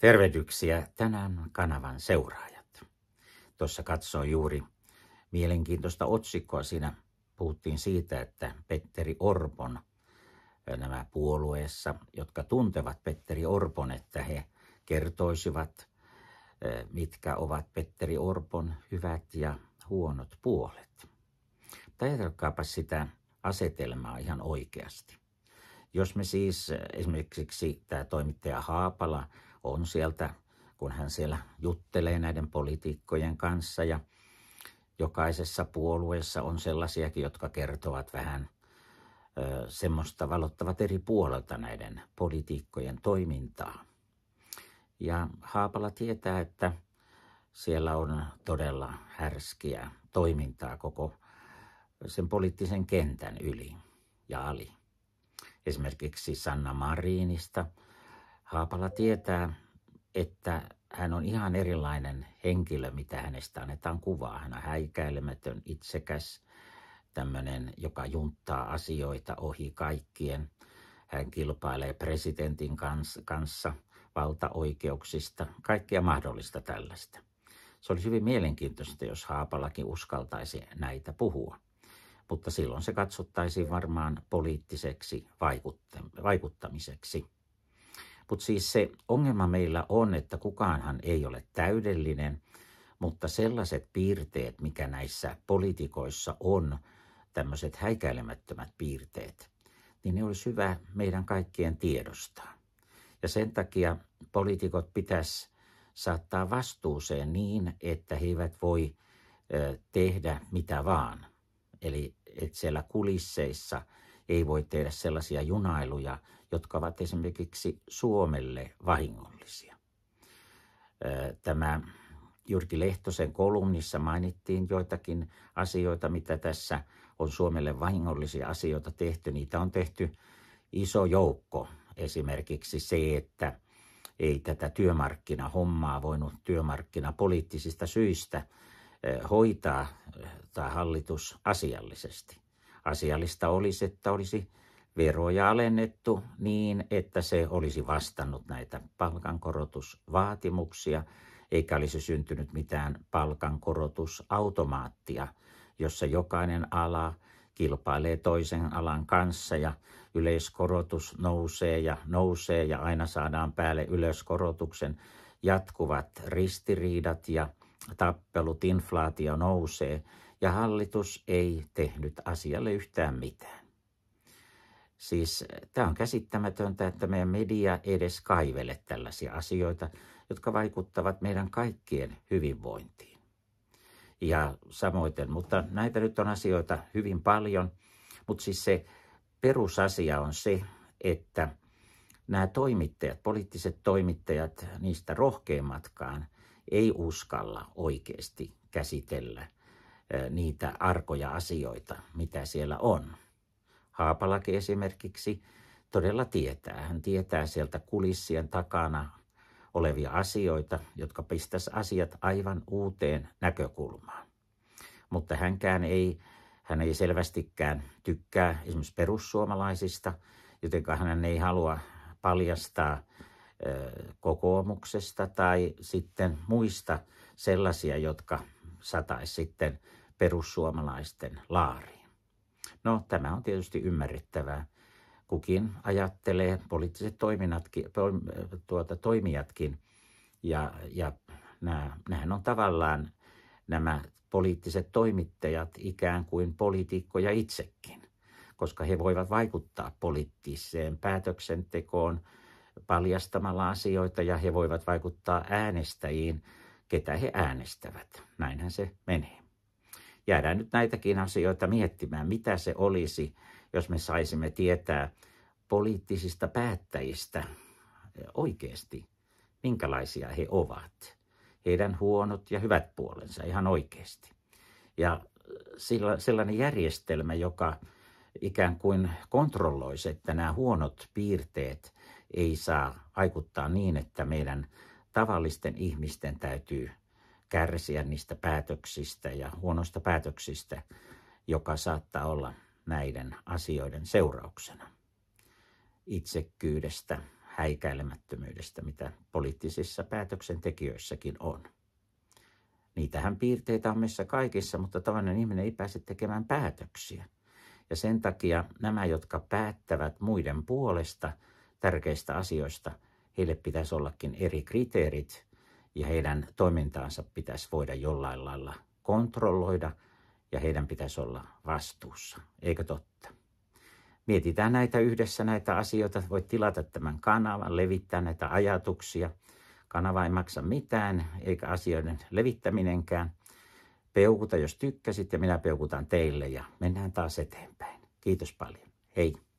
Tervehdyksiä tänään kanavan seuraajat. Tuossa katsoin juuri mielenkiintoista otsikkoa. Siinä puhuttiin siitä, että Petteri Orpon nämä puolueessa, jotka tuntevat Petteri Orpon, että he kertoisivat, mitkä ovat Petteri Orpon hyvät ja huonot puolet. Ajatelkaapa sitä asetelmaa ihan oikeasti. Jos me siis esimerkiksi tämä toimittaja Haapala – on sieltä, kun hän siellä juttelee näiden poliitikkojen kanssa ja jokaisessa puolueessa on sellaisiakin, jotka kertovat vähän ö, semmoista, valottavat eri puolelta näiden poliitikkojen toimintaa. Ja Haapala tietää, että siellä on todella härskiä toimintaa koko sen poliittisen kentän yli ja ali. Esimerkiksi Sanna Marinista – Haapala tietää, että hän on ihan erilainen henkilö, mitä hänestä annetaan kuvaa. Hän on häikäilemätön, itsekäs, tämmöinen, joka junttaa asioita ohi kaikkien. Hän kilpailee presidentin kanssa, kanssa valtaoikeuksista, kaikkea mahdollista tällaista. Se olisi hyvin mielenkiintoista, jos Haapalakin uskaltaisi näitä puhua. Mutta silloin se katsottaisiin varmaan poliittiseksi vaikuttamiseksi. Mutta siis se ongelma meillä on, että kukaanhan ei ole täydellinen, mutta sellaiset piirteet, mikä näissä poliitikoissa on, tämmöiset häikäilemättömät piirteet, niin ne olisi hyvä meidän kaikkien tiedostaa. Ja sen takia poliitikot pitäisi saattaa vastuuseen niin, että he eivät voi tehdä mitä vaan. Eli että siellä kulisseissa – ei voi tehdä sellaisia junailuja, jotka ovat esimerkiksi Suomelle vahingollisia. Tämä Jyrki Lehtosen kolumnissa mainittiin joitakin asioita, mitä tässä on Suomelle vahingollisia asioita tehty. Niitä on tehty iso joukko. Esimerkiksi se, että ei tätä työmarkkinahommaa voinut työmarkkinapoliittisista syistä hoitaa tai hallitus asiallisesti. Asiallista olisi, että olisi veroja alennettu niin, että se olisi vastannut näitä palkankorotusvaatimuksia, eikä olisi syntynyt mitään palkankorotusautomaattia, jossa jokainen ala kilpailee toisen alan kanssa ja yleiskorotus nousee ja nousee ja aina saadaan päälle ylöskorotuksen jatkuvat ristiriidat ja tappelut, inflaatio nousee ja hallitus ei tehnyt asialle yhtään mitään. Siis eh, tämä on käsittämätöntä, että meidän media edes kaivele tällaisia asioita, jotka vaikuttavat meidän kaikkien hyvinvointiin. Ja samoin, mutta näitä nyt on asioita hyvin paljon, mutta siis se perusasia on se, että nämä toimittajat, poliittiset toimittajat, niistä rohkeimmatkaan – ei uskalla oikeasti käsitellä niitä arkoja asioita, mitä siellä on. Haapalaki esimerkiksi todella tietää. Hän tietää sieltä kulissien takana olevia asioita, jotka pistäisi asiat aivan uuteen näkökulmaan. Mutta hänkään ei, hän ei selvästikään tykkää esimerkiksi perussuomalaisista, joten hän ei halua paljastaa kokoomuksesta tai sitten muista sellaisia, jotka sataisi sitten perussuomalaisten laariin. No tämä on tietysti ymmärrettävää. Kukin ajattelee, poliittiset toiminnatkin, tuota, toimijatkin ja, ja nämä, nämähän on tavallaan nämä poliittiset toimittajat ikään kuin poliitikkoja itsekin, koska he voivat vaikuttaa poliittiseen päätöksentekoon, paljastamalla asioita ja he voivat vaikuttaa äänestäjiin, ketä he äänestävät. Näinhän se menee. Jäädään nyt näitäkin asioita miettimään, mitä se olisi, jos me saisimme tietää poliittisista päättäjistä oikeasti, minkälaisia he ovat. Heidän huonot ja hyvät puolensa ihan oikeasti. Ja sellainen järjestelmä, joka ikään kuin kontrolloisi, että nämä huonot piirteet – ei saa vaikuttaa niin, että meidän tavallisten ihmisten täytyy kärsiä niistä päätöksistä ja huonosta päätöksistä, joka saattaa olla näiden asioiden seurauksena. Itsekkyydestä, häikäilemättömyydestä, mitä poliittisissa päätöksentekijöissäkin on. Niitähän piirteitä on meissä kaikissa, mutta tavallinen ihminen ei pääse tekemään päätöksiä. Ja sen takia nämä, jotka päättävät muiden puolesta – tärkeistä asioista heille pitäisi ollakin eri kriteerit ja heidän toimintaansa pitäisi voida jollain lailla kontrolloida ja heidän pitäisi olla vastuussa, eikö totta? Mietitään näitä yhdessä näitä asioita. Voit tilata tämän kanavan, levittää näitä ajatuksia. Kanava ei maksa mitään, eikä asioiden levittäminenkään. Peukuta, jos tykkäsit, ja minä peukutan teille, ja mennään taas eteenpäin. Kiitos paljon. Hei!